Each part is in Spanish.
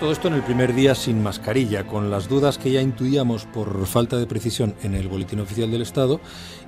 Todo esto en el primer día sin mascarilla, con las dudas que ya intuíamos por falta de precisión en el Boletín Oficial del Estado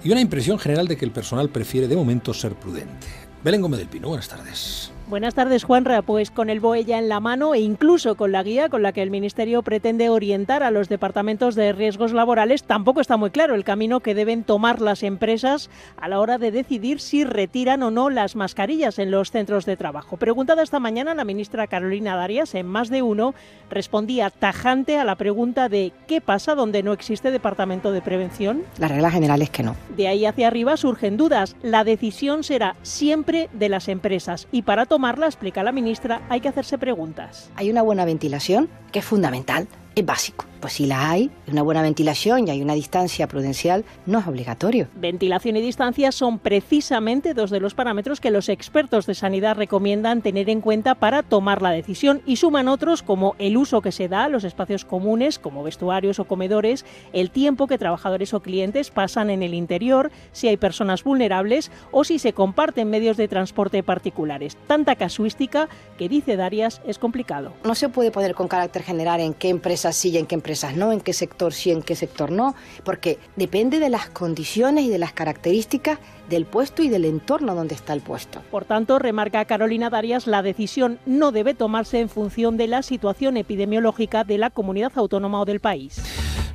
y una impresión general de que el personal prefiere de momento ser prudente. Belén Gómez del Pino, buenas tardes. Buenas tardes, Juanra. Pues con el BOE ya en la mano e incluso con la guía con la que el Ministerio pretende orientar a los departamentos de riesgos laborales, tampoco está muy claro el camino que deben tomar las empresas a la hora de decidir si retiran o no las mascarillas en los centros de trabajo. Preguntada esta mañana, la ministra Carolina Darias, en más de uno, respondía tajante a la pregunta de ¿qué pasa donde no existe departamento de prevención? La regla general es que no. De ahí hacia arriba surgen dudas. La decisión será siempre de las empresas y para tomar Marla explica la ministra, hay que hacerse preguntas. Hay una buena ventilación, que es fundamental es básico. Pues si la hay, una buena ventilación y hay una distancia prudencial, no es obligatorio. Ventilación y distancia son precisamente dos de los parámetros que los expertos de sanidad recomiendan tener en cuenta para tomar la decisión y suman otros como el uso que se da a los espacios comunes como vestuarios o comedores, el tiempo que trabajadores o clientes pasan en el interior, si hay personas vulnerables o si se comparten medios de transporte particulares. Tanta casuística que dice Darias es complicado. No se puede poner con carácter general en qué empresa sí y en qué empresas no, en qué sector sí, en qué sector no, porque depende de las condiciones y de las características del puesto y del entorno donde está el puesto. Por tanto, remarca Carolina Darias, la decisión no debe tomarse en función de la situación epidemiológica de la comunidad autónoma o del país.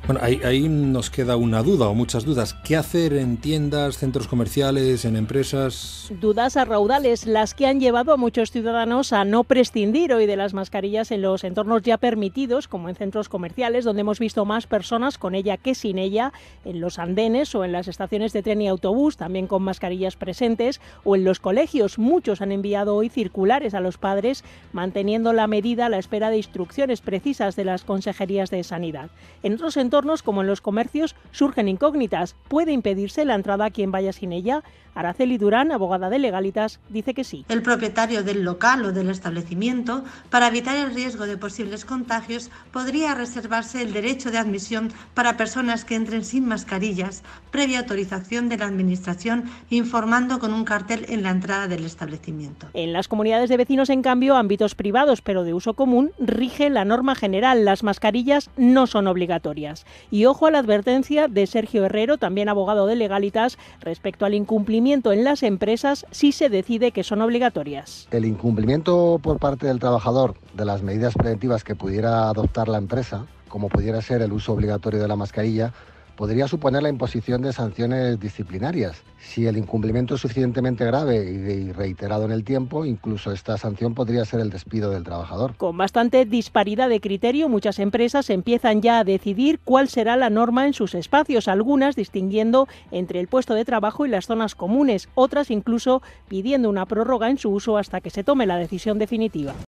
Bueno, ahí, nos queda una duda o muchas dudas. ¿Qué hacer en tiendas, centros comerciales, en empresas? Dudas a raudales, las que han llevado a muchos ciudadanos a no prescindir hoy de las mascarillas en los entornos ya permitidos, como en centros comerciales, donde hemos visto más personas con ella que sin ella, en los andenes o en las estaciones de tren y autobús, también con mascarillas presentes, o en los colegios. Muchos han enviado hoy circulares a los padres, manteniendo la medida a la espera de instrucciones precisas de las consejerías de sanidad. En otros entornos, como en los comercios surgen incógnitas. ¿Puede impedirse la entrada a quien vaya sin ella? Araceli Durán, abogada de Legalitas, dice que sí. El propietario del local o del establecimiento, para evitar el riesgo de posibles contagios, podría reservarse el derecho de admisión para personas que entren sin mascarillas, previa autorización de la Administración, informando con un cartel en la entrada del establecimiento. En las comunidades de vecinos, en cambio, ámbitos privados pero de uso común, rige la norma general. Las mascarillas no son obligatorias. Y ojo a la advertencia de Sergio Herrero, también abogado de legalitas, respecto al incumplimiento en las empresas si se decide que son obligatorias. El incumplimiento por parte del trabajador de las medidas preventivas que pudiera adoptar la empresa, como pudiera ser el uso obligatorio de la mascarilla, podría suponer la imposición de sanciones disciplinarias. Si el incumplimiento es suficientemente grave y reiterado en el tiempo, incluso esta sanción podría ser el despido del trabajador. Con bastante disparidad de criterio, muchas empresas empiezan ya a decidir cuál será la norma en sus espacios, algunas distinguiendo entre el puesto de trabajo y las zonas comunes, otras incluso pidiendo una prórroga en su uso hasta que se tome la decisión definitiva.